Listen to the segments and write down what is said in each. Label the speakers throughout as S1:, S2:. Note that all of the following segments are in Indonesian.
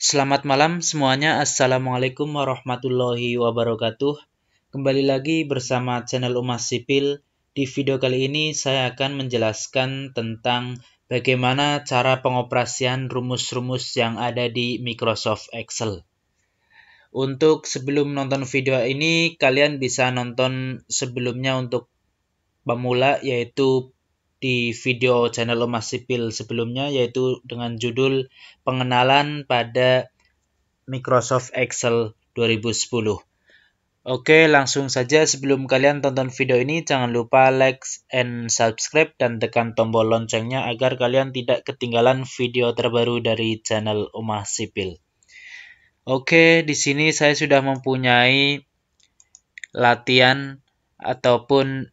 S1: Selamat malam semuanya. Assalamualaikum warahmatullahi wabarakatuh. Kembali lagi bersama channel Umas Sipil. Di video kali ini saya akan menjelaskan tentang bagaimana cara pengoperasian rumus-rumus yang ada di Microsoft Excel. Untuk sebelum nonton video ini, kalian bisa nonton sebelumnya untuk pemula yaitu di video channel Lemas Sipil sebelumnya yaitu dengan judul pengenalan pada Microsoft Excel 2010. Oke, langsung saja sebelum kalian tonton video ini jangan lupa like and subscribe dan tekan tombol loncengnya agar kalian tidak ketinggalan video terbaru dari channel Omah Sipil. Oke, di sini saya sudah mempunyai latihan ataupun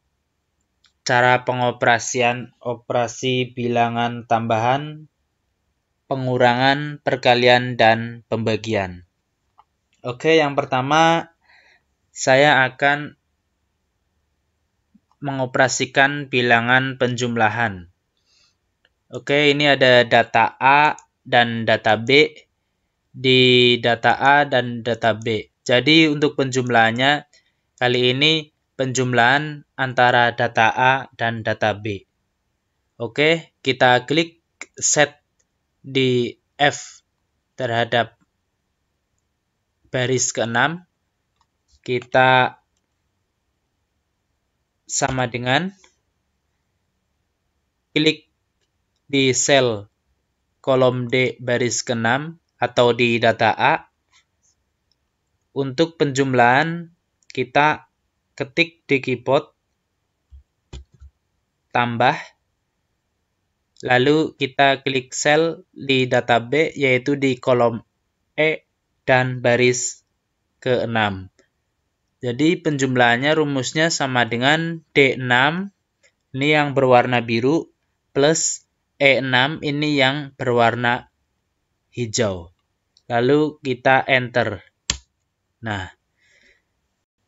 S1: cara pengoperasian operasi bilangan tambahan, pengurangan, perkalian, dan pembagian. Oke, yang pertama saya akan mengoperasikan bilangan penjumlahan. Oke, ini ada data A dan data B di data A dan data B. Jadi untuk penjumlahannya kali ini penjumlahan antara data A dan data B. Oke, kita klik set di F terhadap baris ke-6. Kita sama dengan klik di sel kolom D baris ke-6 atau di data A. Untuk penjumlahan kita ketik di keyboard tambah lalu kita klik sel di data B yaitu di kolom E dan baris ke-6. Jadi penjumlahannya rumusnya sama dengan D6 ini yang berwarna biru plus E6 ini yang berwarna hijau. Lalu kita enter. Nah,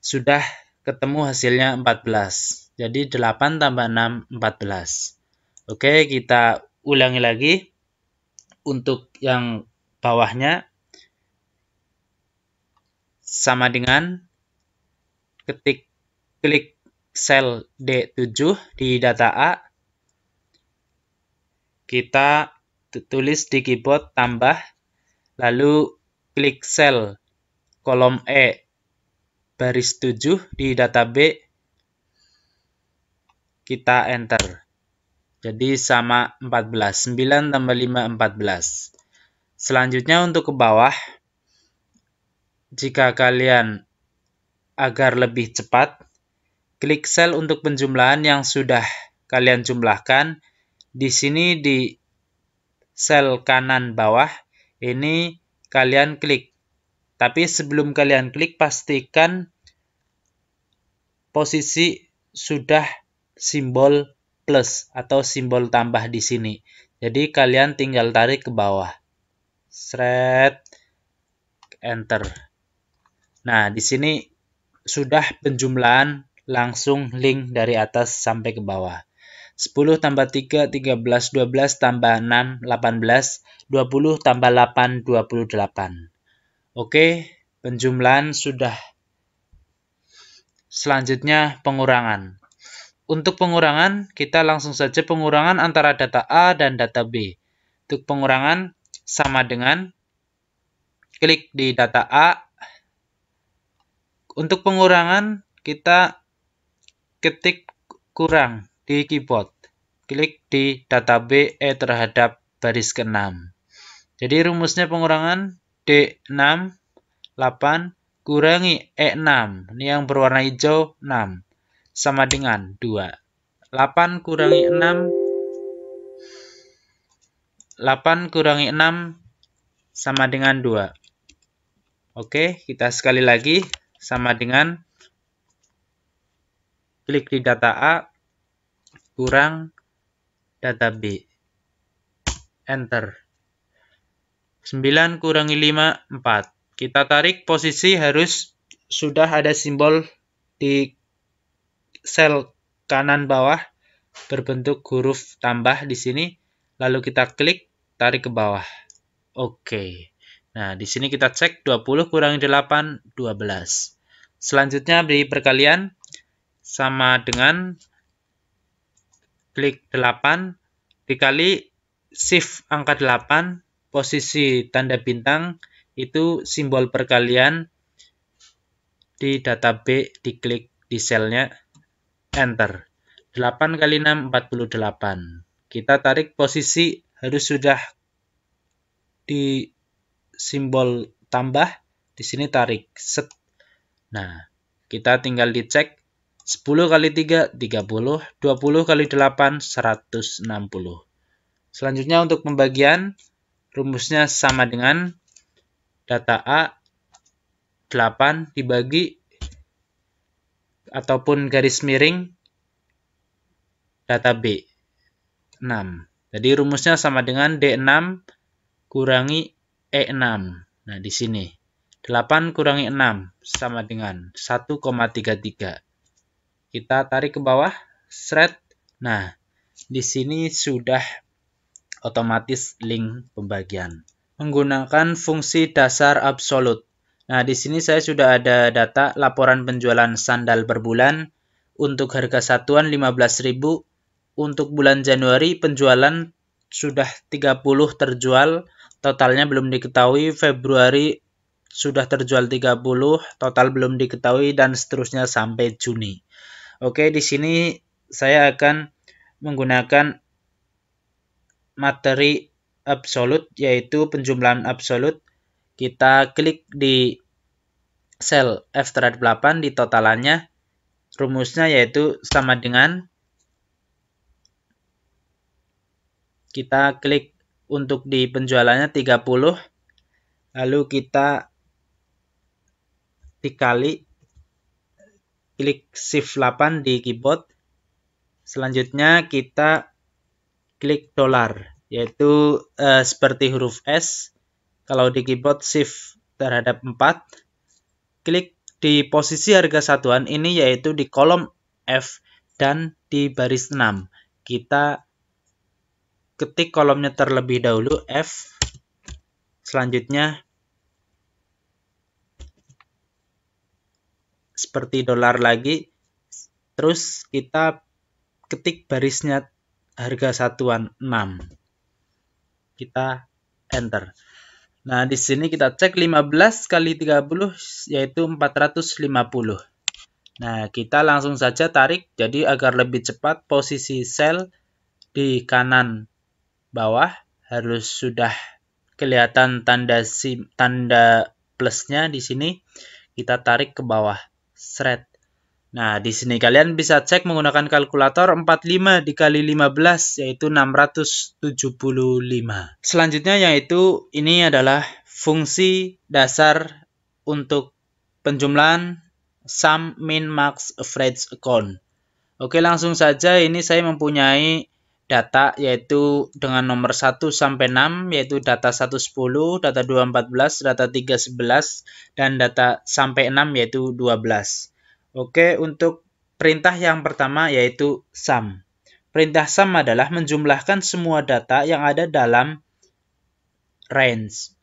S1: sudah ketemu hasilnya 14. Jadi 8 tambah 6, 14. Oke, kita ulangi lagi untuk yang bawahnya sama dengan ketik klik sel D7 di data A kita tulis di keyboard tambah lalu klik sel kolom E baris 7 di data B kita enter. Jadi sama 14. 9 tambah 5, 14. Selanjutnya untuk ke bawah, jika kalian agar lebih cepat, klik sel untuk penjumlahan yang sudah kalian jumlahkan. Di sini di sel kanan bawah, ini kalian klik tapi sebelum kalian klik, pastikan posisi sudah simbol plus atau simbol tambah di sini. Jadi kalian tinggal tarik ke bawah. shred, enter. Nah, di sini sudah penjumlahan langsung link dari atas sampai ke bawah. 10 tambah 3, 13, 12 tambah 6, 18, 20 tambah 8, 28. Oke, penjumlahan sudah. Selanjutnya pengurangan. Untuk pengurangan, kita langsung saja pengurangan antara data A dan data B. Untuk pengurangan sama dengan klik di data A. Untuk pengurangan, kita ketik kurang di keyboard. Klik di data B E terhadap baris ke-6. Jadi rumusnya pengurangan D6 8 kurangi E6 ini yang berwarna hijau 6 sama dengan 2 8 kurangi 6 8 kurangi 6 sama dengan 2 Oke kita sekali lagi sama dengan klik di data A kurang data B enter 9 kurangi 5, 4. Kita tarik posisi harus sudah ada simbol di sel kanan bawah berbentuk huruf tambah di sini. Lalu kita klik, tarik ke bawah. Oke. Nah, di sini kita cek 20 kurangi 8, 12. Selanjutnya beri perkalian sama dengan klik 8 dikali shift angka 8 posisi tanda bintang itu simbol perkalian di data B diklik di selnya enter 8 kali 6 48 kita tarik posisi harus sudah di simbol tambah di sini tarik set nah kita tinggal dicek 10 kali 3 30, 20 kali 8 160. Selanjutnya untuk pembagian Rumusnya sama dengan data A 8 dibagi ataupun garis miring data B 6. Jadi rumusnya sama dengan D6 kurangi E6. Nah, di sini 8 kurangi 6 sama dengan 1,33. Kita tarik ke bawah, seret. Nah, di sini sudah otomatis link pembagian. Menggunakan fungsi dasar absolut. Nah, di sini saya sudah ada data laporan penjualan sandal per bulan untuk harga satuan 15.000, untuk bulan Januari penjualan sudah 30 terjual, totalnya belum diketahui, Februari sudah terjual 30, total belum diketahui dan seterusnya sampai Juni. Oke, di sini saya akan menggunakan materi absolut yaitu penjumlahan absolut. Kita klik di sel F terhadap 8 di totalannya. Rumusnya yaitu sama dengan kita klik untuk di penjualannya 30 lalu kita dikali klik shift 8 di keyboard selanjutnya kita klik dolar yaitu eh, seperti huruf S kalau di keyboard shift terhadap 4 klik di posisi harga satuan ini yaitu di kolom F dan di baris 6 kita ketik kolomnya terlebih dahulu F selanjutnya seperti dolar lagi terus kita ketik barisnya harga satuan 6. Kita enter. Nah, di sini kita cek 15 kali 30 yaitu 450. Nah, kita langsung saja tarik jadi agar lebih cepat posisi sel di kanan bawah harus sudah kelihatan tanda sim, tanda plusnya di sini. Kita tarik ke bawah. Seret. Nah, di sini kalian bisa cek menggunakan kalkulator 45 dikali 15 yaitu 675. Selanjutnya yaitu ini adalah fungsi dasar untuk penjumlahan sum min max average account. Oke, langsung saja ini saya mempunyai data yaitu dengan nomor 1 sampai 6 yaitu data 110, data 214, data 311 dan data sampai 6 yaitu 12. Oke, untuk perintah yang pertama yaitu sum. Perintah sum adalah menjumlahkan semua data yang ada dalam range.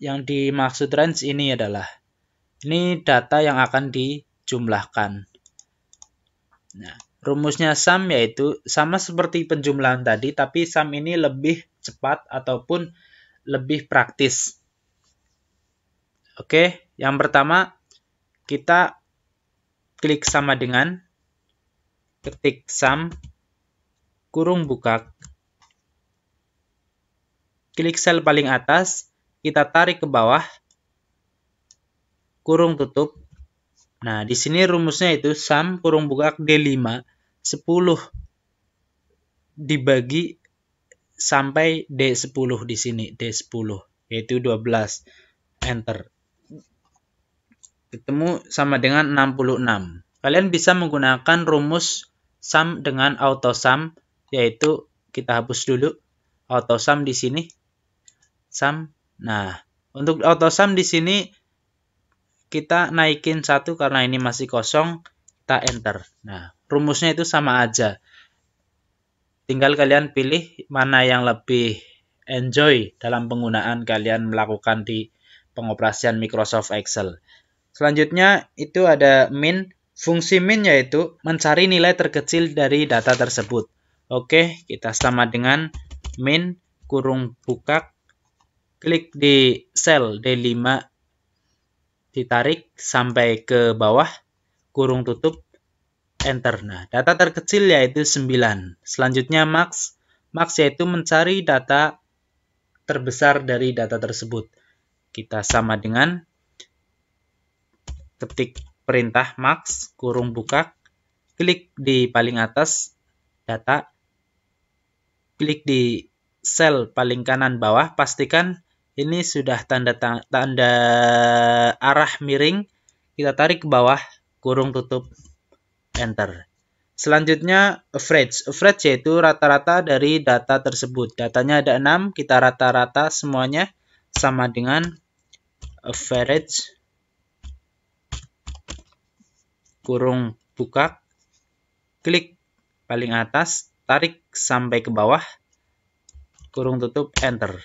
S1: Yang dimaksud range ini adalah ini data yang akan dijumlahkan. Nah, rumusnya sum yaitu sama seperti penjumlahan tadi, tapi sum ini lebih cepat ataupun lebih praktis. Oke, yang pertama kita klik sama dengan, ketik sum, kurung buka, klik sel paling atas, kita tarik ke bawah, kurung tutup. Nah, di sini rumusnya itu sum kurung buka D5 10 dibagi sampai D10 di sini, D10 yaitu 12. Enter ketemu sama dengan 66. Kalian bisa menggunakan rumus sum dengan autosum, yaitu kita hapus dulu autosum di sini. Sum. Nah, untuk autosum di sini kita naikin satu karena ini masih kosong, kita enter. Nah, rumusnya itu sama aja. Tinggal kalian pilih mana yang lebih enjoy dalam penggunaan kalian melakukan di pengoperasian Microsoft Excel. Selanjutnya itu ada min. Fungsi min yaitu mencari nilai terkecil dari data tersebut. Oke, kita sama dengan min kurung buka. Klik di sel D5 ditarik sampai ke bawah kurung tutup enter. Nah, data terkecil yaitu 9. Selanjutnya max. Max yaitu mencari data terbesar dari data tersebut. Kita sama dengan ketik perintah max kurung buka, klik di paling atas data, klik di sel paling kanan bawah, pastikan ini sudah tanda tanda arah miring, kita tarik ke bawah, kurung tutup, enter. Selanjutnya average. Average yaitu rata-rata dari data tersebut. Datanya ada 6, kita rata-rata semuanya sama dengan average kurung buka, klik paling atas, tarik sampai ke bawah, kurung tutup, enter.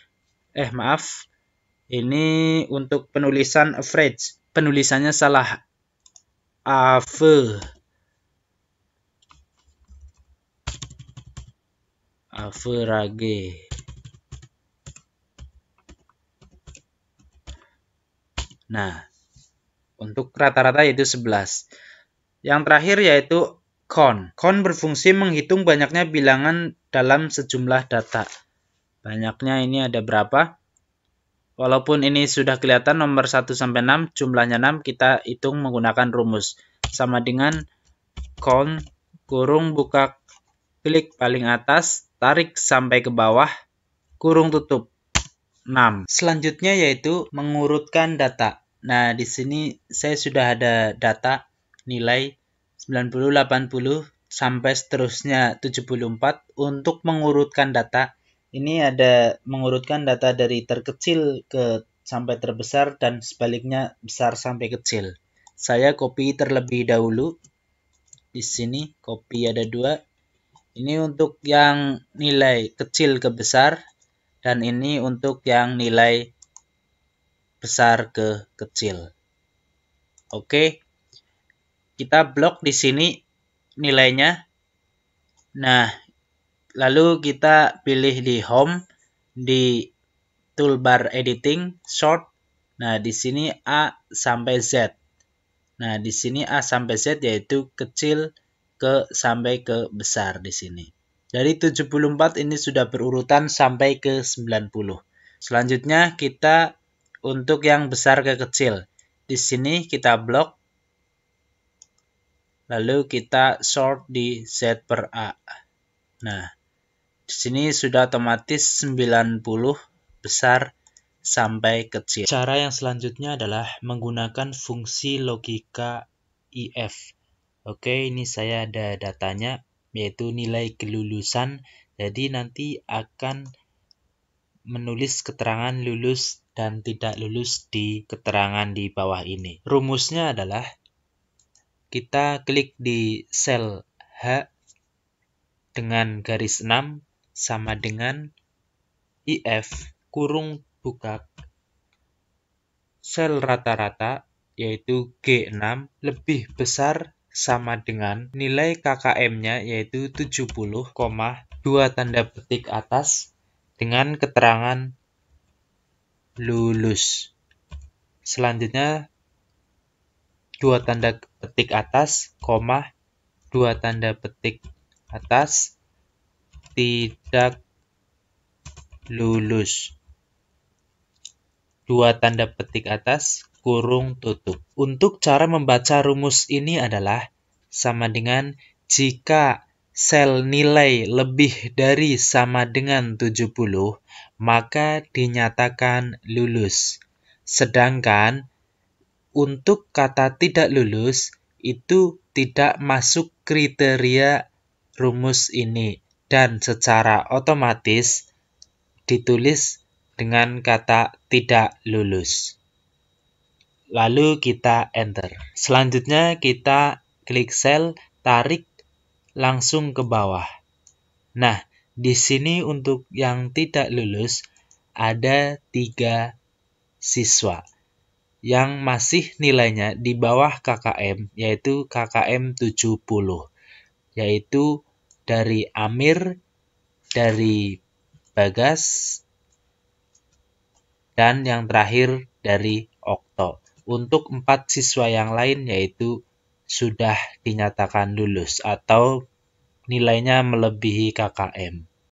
S1: Eh, maaf, ini untuk penulisan average. Penulisannya salah. Ave. Average. Nah, untuk rata-rata yaitu 11. Yang terakhir yaitu count. Count berfungsi menghitung banyaknya bilangan dalam sejumlah data. Banyaknya ini ada berapa? Walaupun ini sudah kelihatan nomor 1 sampai 6, jumlahnya 6 kita hitung menggunakan rumus. Sama dengan count kurung buka klik paling atas, tarik sampai ke bawah, kurung tutup. 6. Selanjutnya yaitu mengurutkan data. Nah, di sini saya sudah ada data nilai 90, 80, sampai seterusnya 74 untuk mengurutkan data. Ini ada mengurutkan data dari terkecil ke sampai terbesar dan sebaliknya besar sampai kecil. Saya copy terlebih dahulu. Di sini copy ada dua. Ini untuk yang nilai kecil ke besar dan ini untuk yang nilai besar ke kecil. Oke, kita blok di sini nilainya. Nah, lalu kita pilih di home di toolbar editing short, Nah, di sini A sampai Z. Nah, di sini A sampai Z yaitu kecil ke sampai ke besar di sini. Dari 74 ini sudah berurutan sampai ke 90. Selanjutnya kita untuk yang besar ke kecil. Di sini kita blok Lalu kita sort di Z per A. Nah, di sini sudah otomatis 90 besar sampai kecil. Cara yang selanjutnya adalah menggunakan fungsi logika if. Oke, ini saya ada datanya yaitu nilai kelulusan. Jadi nanti akan menulis keterangan lulus dan tidak lulus di keterangan di bawah ini. Rumusnya adalah kita klik di sel H dengan garis 6 sama dengan IF kurung buka sel rata-rata yaitu G6 lebih besar sama dengan nilai KKM-nya yaitu 70,2 tanda petik atas dengan keterangan lulus. Selanjutnya dua tanda petik atas, koma, dua tanda petik atas, tidak lulus. Dua tanda petik atas, kurung tutup. Untuk cara membaca rumus ini adalah sama dengan jika sel nilai lebih dari sama dengan 70, maka dinyatakan lulus. Sedangkan untuk kata tidak lulus itu tidak masuk kriteria rumus ini dan secara otomatis ditulis dengan kata tidak lulus. Lalu kita enter. Selanjutnya kita klik sel, tarik langsung ke bawah. Nah, di sini untuk yang tidak lulus ada tiga siswa yang masih nilainya di bawah KKM yaitu KKM 70 yaitu dari Amir dari Bagas dan yang terakhir dari Okto. Untuk empat siswa yang lain yaitu sudah dinyatakan lulus atau nilainya melebihi KKM.